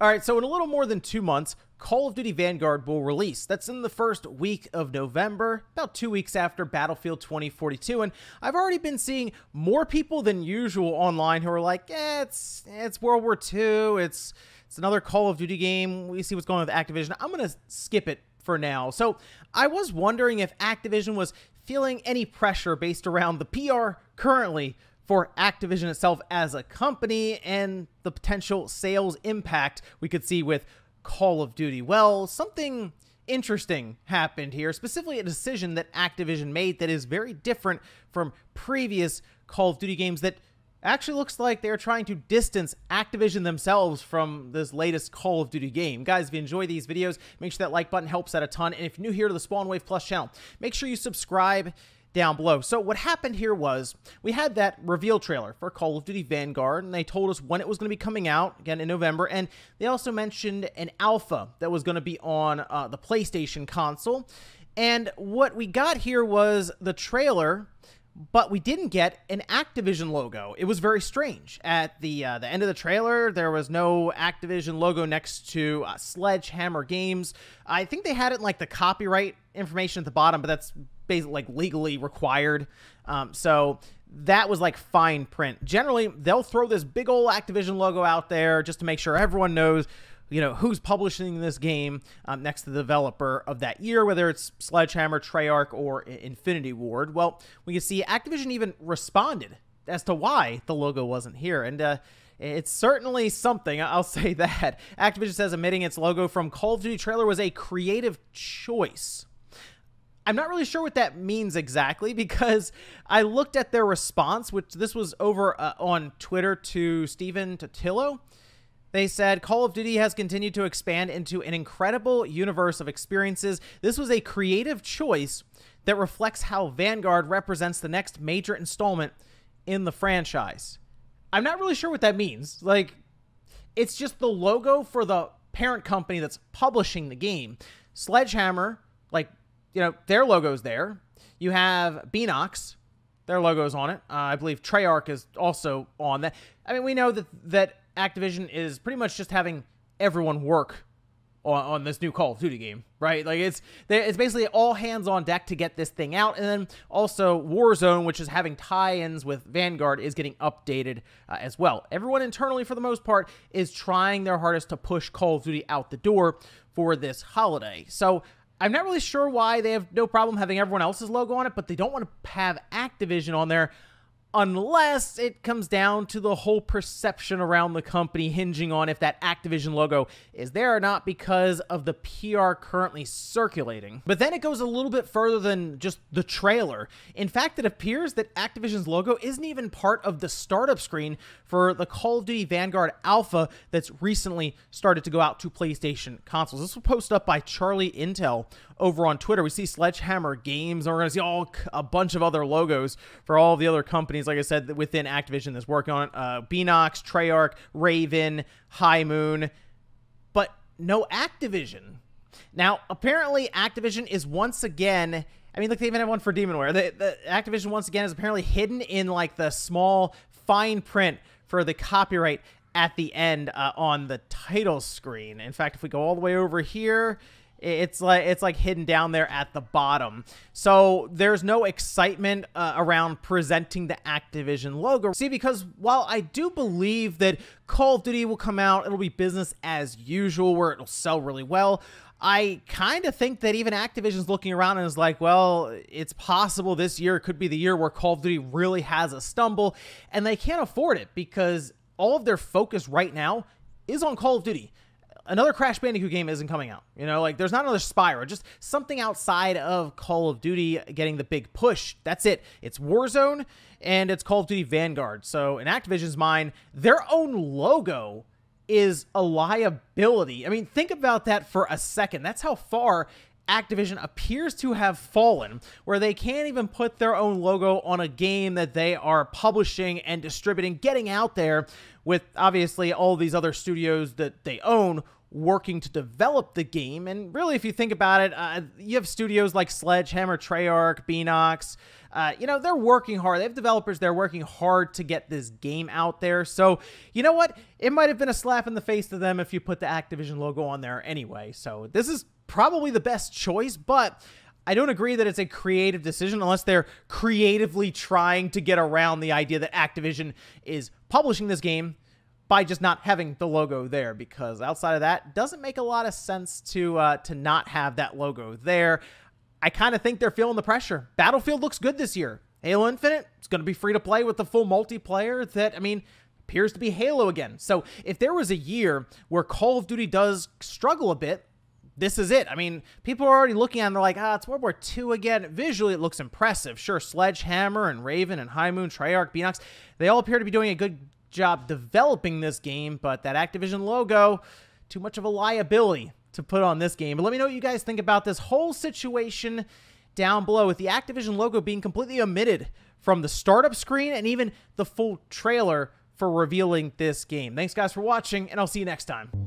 All right, so in a little more than two months, Call of Duty Vanguard will release. That's in the first week of November, about two weeks after Battlefield 2042. And I've already been seeing more people than usual online who are like, eh, it's it's World War II, it's it's another Call of Duty game. We see what's going on with Activision. I'm gonna skip it for now. So I was wondering if Activision was feeling any pressure based around the PR currently for Activision itself as a company and the potential sales impact we could see with Call of Duty. Well, something interesting happened here, specifically a decision that Activision made that is very different from previous Call of Duty games that actually looks like they're trying to distance Activision themselves from this latest Call of Duty game. Guys, if you enjoy these videos, make sure that like button helps out a ton. And if you're new here to the Spawn Wave Plus channel, make sure you subscribe down below. So what happened here was we had that reveal trailer for Call of Duty Vanguard, and they told us when it was going to be coming out again in November, and they also mentioned an alpha that was going to be on uh, the PlayStation console. And what we got here was the trailer, but we didn't get an Activision logo. It was very strange. At the uh, the end of the trailer, there was no Activision logo next to uh, Sledgehammer Games. I think they had it in, like the copyright information at the bottom, but that's basically like legally required. Um, so that was like fine print. Generally, they'll throw this big old Activision logo out there just to make sure everyone knows, you know, who's publishing this game um, next to the developer of that year, whether it's Sledgehammer, Treyarch, or Infinity Ward. Well, we can see Activision even responded as to why the logo wasn't here, and. Uh, it's certainly something, I'll say that. Activision says omitting its logo from Call of Duty trailer was a creative choice. I'm not really sure what that means exactly because I looked at their response, which this was over uh, on Twitter to Stephen Totillo. They said Call of Duty has continued to expand into an incredible universe of experiences. This was a creative choice that reflects how Vanguard represents the next major installment in the franchise. I'm not really sure what that means. Like, it's just the logo for the parent company that's publishing the game. Sledgehammer, like you know, their logo's there. You have Beanox, their logo's on it. Uh, I believe Treyarch is also on that. I mean, we know that that Activision is pretty much just having everyone work on, on this new Call of Duty game, right? Like it's it's basically all hands on deck to get this thing out, and then also Warzone, which is having tie-ins with Vanguard, is getting updated uh, as well. Everyone internally, for the most part, is trying their hardest to push Call of Duty out the door for this holiday. So I'm not really sure why they have no problem having everyone else's logo on it, but they don't want to have Activision on there unless it comes down to the whole perception around the company hinging on if that Activision logo is there or not because of the PR currently circulating. But then it goes a little bit further than just the trailer. In fact, it appears that Activision's logo isn't even part of the startup screen for the Call of Duty Vanguard Alpha that's recently started to go out to PlayStation consoles. This was posted up by Charlie Intel over on Twitter. We see Sledgehammer Games, and we're going to see all a bunch of other logos for all the other companies companies, like I said, within Activision that's working on it. Uh, Beanox, Treyarch, Raven, High Moon, but no Activision. Now, apparently, Activision is once again. I mean, like they even have one for Demonware. The, the Activision once again is apparently hidden in like the small fine print for the copyright at the end uh, on the title screen. In fact, if we go all the way over here, it's like it's like hidden down there at the bottom. So there's no excitement uh, around presenting the Activision logo. See, because while I do believe that Call of Duty will come out, it'll be business as usual where it'll sell really well. I kind of think that even Activision's looking around and is like, well, it's possible this year could be the year where Call of Duty really has a stumble, and they can't afford it because all of their focus right now is on Call of Duty another Crash Bandicoot game isn't coming out. You know, like there's not another Spyro, just something outside of Call of Duty getting the big push. That's it. It's Warzone and it's Call of Duty Vanguard. So in Activision's mind, their own logo is a liability. I mean, think about that for a second. That's how far Activision appears to have fallen, where they can't even put their own logo on a game that they are publishing and distributing, getting out there with obviously all these other studios that they own working to develop the game. And really, if you think about it, uh, you have studios like Sledgehammer, Treyarch, Beanox. Uh, you know, they're working hard. They have developers they're working hard to get this game out there. So, you know what? It might have been a slap in the face to them if you put the Activision logo on there anyway. So, this is probably the best choice, but. I don't agree that it's a creative decision unless they're creatively trying to get around the idea that Activision is publishing this game by just not having the logo there because outside of that doesn't make a lot of sense to uh, to not have that logo there. I kind of think they're feeling the pressure. Battlefield looks good this year. Halo Infinite, it's going to be free to play with the full multiplayer that I mean appears to be Halo again. So if there was a year where Call of Duty does struggle a bit, this is it. I mean, people are already looking at it and they're like, ah, it's World War II again. Visually, it looks impressive. Sure, Sledgehammer and Raven and High Moon, Treyarch, Beanox, they all appear to be doing a good job developing this game, but that Activision logo, too much of a liability to put on this game. But let me know what you guys think about this whole situation down below with the Activision logo being completely omitted from the startup screen and even the full trailer for revealing this game. Thanks guys for watching, and I'll see you next time.